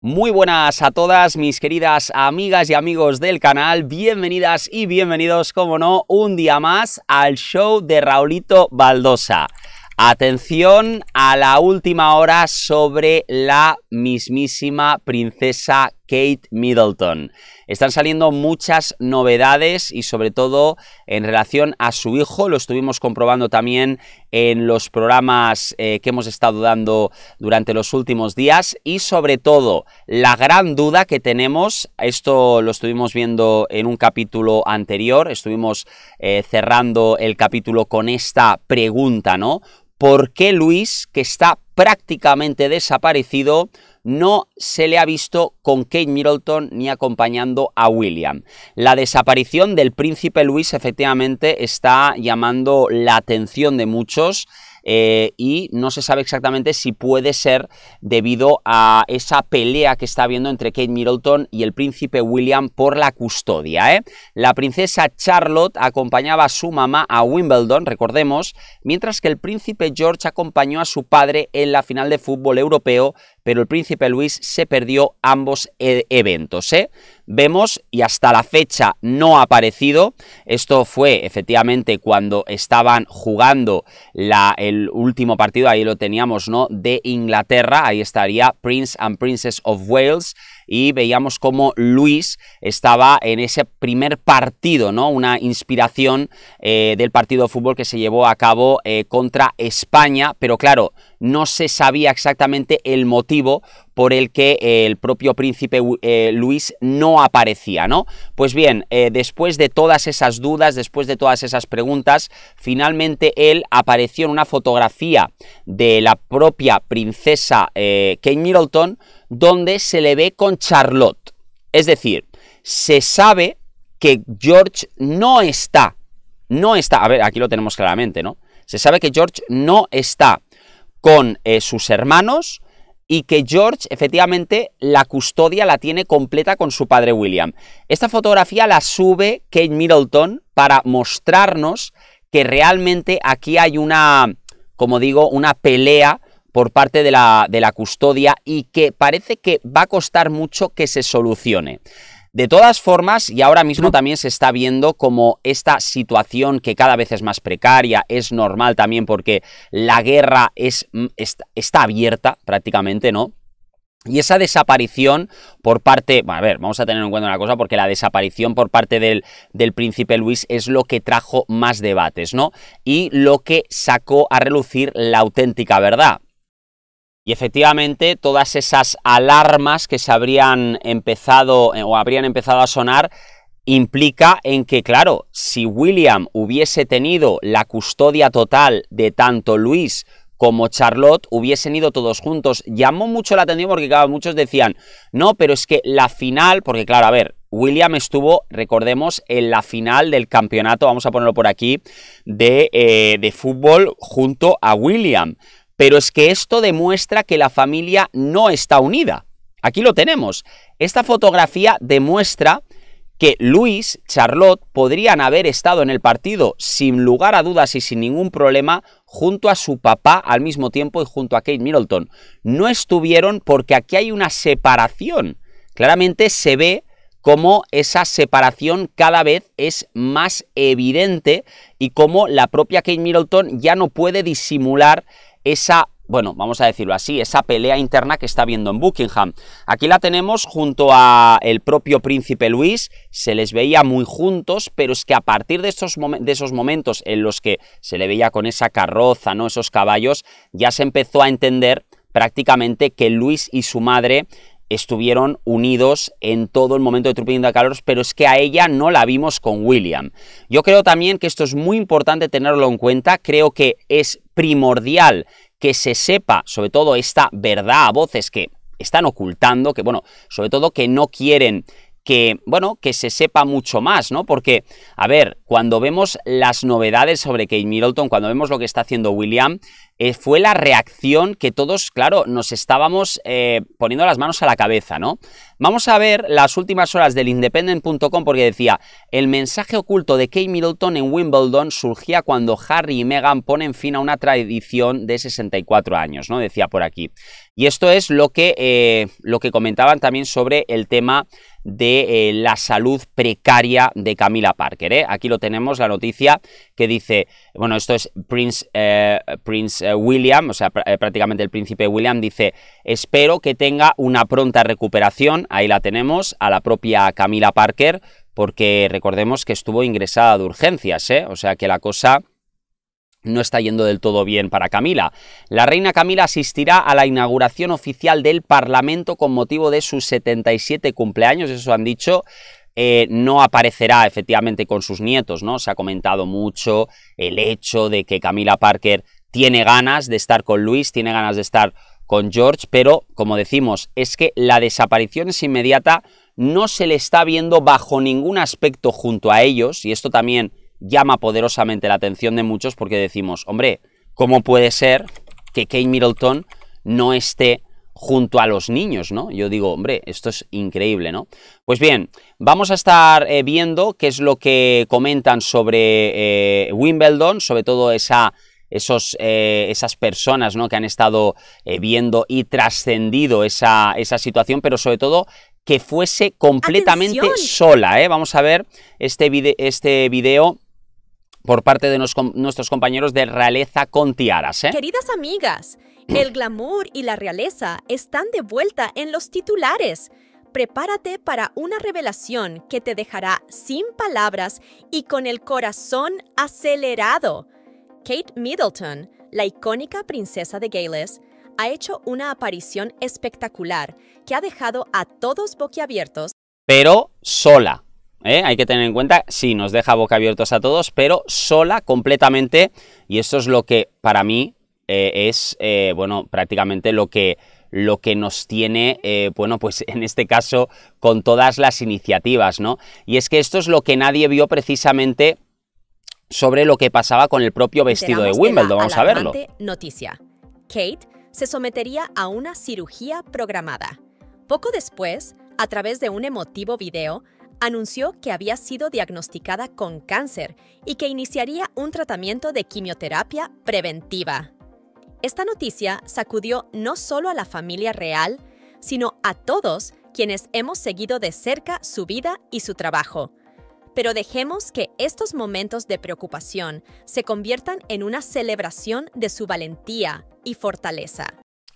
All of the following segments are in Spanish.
Muy buenas a todas mis queridas amigas y amigos del canal, bienvenidas y bienvenidos, como no, un día más al show de Raulito Baldosa. Atención a la última hora sobre la mismísima princesa Kate Middleton. Están saliendo muchas novedades y sobre todo en relación a su hijo, lo estuvimos comprobando también en los programas eh, que hemos estado dando durante los últimos días y sobre todo la gran duda que tenemos, esto lo estuvimos viendo en un capítulo anterior, estuvimos eh, cerrando el capítulo con esta pregunta, ¿no? ¿Por qué Luis, que está prácticamente desaparecido, no se le ha visto con Kate Middleton ni acompañando a William. La desaparición del príncipe Luis efectivamente está llamando la atención de muchos. Eh, y no se sabe exactamente si puede ser debido a esa pelea que está habiendo entre Kate Middleton y el príncipe William por la custodia. ¿eh? La princesa Charlotte acompañaba a su mamá a Wimbledon, recordemos, mientras que el príncipe George acompañó a su padre en la final de fútbol europeo pero el príncipe Luis se perdió ambos e-, eventos. ¿eh? Vemos, y hasta la fecha no ha aparecido, esto fue efectivamente cuando estaban jugando el último partido, ahí lo teníamos, ¿no? De Inglaterra, ahí estaría Prince and Princess of Wales y veíamos cómo Luis estaba en ese primer partido, ¿no? Una inspiración eh, del partido de fútbol que se llevó a cabo eh, contra España, pero claro, no se sabía exactamente el motivo por el que el propio príncipe eh, Luis no aparecía, ¿no? Pues bien, eh, después de todas esas dudas, después de todas esas preguntas, finalmente él apareció en una fotografía de la propia princesa eh, Kate Middleton, donde se le ve con Charlotte. Es decir, se sabe que George no está, no está, a ver, aquí lo tenemos claramente, ¿no? Se sabe que George no está con sus hermanos, y que George efectivamente la custodia la tiene completa con su padre William. Esta fotografía la sube Kate Middleton para mostrarnos que realmente aquí hay una, como digo, una pelea por parte de la, de la custodia y que parece que va a costar mucho que se solucione. De todas formas, y ahora mismo también se está viendo como esta situación que cada vez es más precaria, es normal también porque la guerra es, mm, está abierta prácticamente, ¿no? Y esa desaparición por parte, bueno, a ver, vamos a tener en cuenta una cosa, porque la desaparición por parte del, del, príncipe Luis es lo que trajo más debates, ¿no? Y lo que sacó a relucir la auténtica verdad. Y efectivamente, todas esas alarmas que se habrían empezado eh, o habrían empezado a sonar implica en que, claro, si William hubiese tenido la custodia total de tanto Luis como Charlotte hubiesen ido todos juntos. Llamó mucho la atención porque, claro, muchos decían, no, pero es que la final, porque, claro, a ver, William estuvo, recordemos, en la final del campeonato, vamos a ponerlo por aquí, de, eh, de fútbol junto a William. Pero es que esto demuestra que la familia no está unida. Aquí lo tenemos. Esta fotografía demuestra que Luis, Charlotte podrían haber estado en el partido sin lugar a dudas y sin ningún problema junto a su papá al mismo tiempo y junto a Kate Middleton. No estuvieron porque aquí hay una separación. Claramente se ve cómo esa separación cada vez es más evidente y cómo la propia Kate Middleton ya no puede disimular esa bueno, vamos a decirlo así, esa pelea interna que está viendo en Buckingham. Aquí la tenemos junto a el propio príncipe Luis, se les veía muy juntos, pero es que a partir de, estos de esos momentos en los que se le veía con esa carroza, ¿no? esos caballos, ya se empezó a entender prácticamente que Luis y su madre estuvieron unidos en todo el momento de Trooping the Colors, pero es que a ella no la vimos con William. Yo creo también que esto es muy importante tenerlo en cuenta, creo que es primordial que se sepa, sobre todo esta verdad a voces que están ocultando, que bueno, sobre todo que no quieren que, bueno, que se sepa mucho más, ¿no? Porque, a ver, cuando vemos las novedades sobre Kate Middleton, cuando vemos lo que está haciendo William, eh, fue la reacción que todos, claro, nos estábamos eh, poniendo las manos a la cabeza, ¿no? Vamos a ver las últimas horas del independent.com porque decía, el mensaje oculto de Kate Middleton en Wimbledon surgía cuando Harry y Meghan ponen fin a una tradición de 64 años, ¿no? Decía por aquí. Y esto es lo que, eh, lo que comentaban también sobre el tema de eh, la salud precaria de Camila Parker. ¿eh? Aquí lo tenemos, la noticia que dice, bueno, esto es Prince, eh, Prince eh, William, o sea, prácticamente el príncipe William, dice, espero que tenga una pronta recuperación, ahí la tenemos, a la propia Camila Parker, porque recordemos que estuvo ingresada de urgencias, o sea que la cosa no está yendo del todo bien para Camila. La reina Camila asistirá a la inauguración oficial del Parlamento con motivo de sus 77 cumpleaños, eso han dicho. Eh, no aparecerá efectivamente con sus nietos, ¿no? Se ha comentado mucho el hecho de que Camila Parker tiene ganas de estar con Luis, tiene ganas de estar con George, pero como decimos, es que la desaparición es inmediata, no se le está viendo bajo ningún aspecto junto a ellos, y esto también llama poderosamente la atención de muchos porque decimos, hombre, ¿cómo puede ser que Kate Middleton no esté junto a los niños, ¿no? Yo digo, hombre, esto es increíble, ¿no? Pues bien, vamos a estar eh, viendo qué es lo que comentan sobre eh, Wimbledon, sobre todo esa, esos, eh, esas personas ¿no? que han estado viendo y trascendido esa, situación, pero sobre todo que fuese completamente sola, ¿eh? Vamos a ver este, este video por parte de nuestros compañeros de Realeza con Tiaras. ¿eh? Queridas amigas, el glamour y la realeza están de vuelta en los titulares. Prepárate para una revelación que te dejará sin palabras y con el corazón acelerado. Kate Middleton, la icónica princesa de Gales, ha hecho una aparición espectacular que ha dejado a todos boquiabiertos. Pero sola. ¿eh? hay que tener en cuenta, sí, nos deja boca abiertos a todos, pero sola completamente, y esto es lo que para mí eh, es, eh, bueno, prácticamente lo que lo que nos tiene, bueno, pues en este caso con todas las iniciativas, ¿no? Y es que esto es lo que nadie vio precisamente sobre lo que pasaba con el propio vestido de Wimbledon, vamos a verlo. Noticia. Kate se sometería a una cirugía programada. Poco después, a través de un emotivo video, anunció que había sido diagnosticada con cáncer y que iniciaría un tratamiento de quimioterapia preventiva. Esta noticia sacudió no solo a la familia real, sino a todos quienes hemos seguido de cerca su vida y su trabajo. Pero dejemos que estos momentos de preocupación se conviertan en una celebración de su valentía y fortaleza.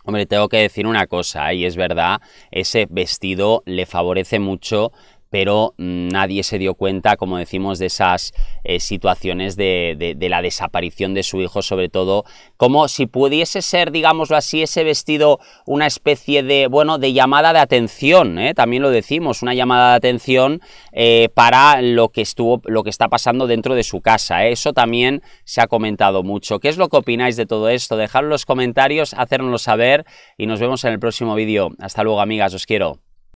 Hombre, tengo que decir una cosa, y es verdad, ese vestido le favorece mucho pero nadie se dio cuenta, como decimos, de esas eh, situaciones de, la desaparición de su hijo, sobre todo, como si pudiese ser, digámoslo así, ese vestido una especie de, bueno, de llamada de atención, ¿eh? también lo decimos, una llamada de atención eh, para lo que, estuvo, lo que está pasando dentro de su casa. Eso también se ha comentado mucho. ¿Qué es lo que opináis de todo esto? Dejadlo en los comentarios, hacérnoslo saber y nos vemos en el próximo vídeo. Hasta luego, amigas, os quiero.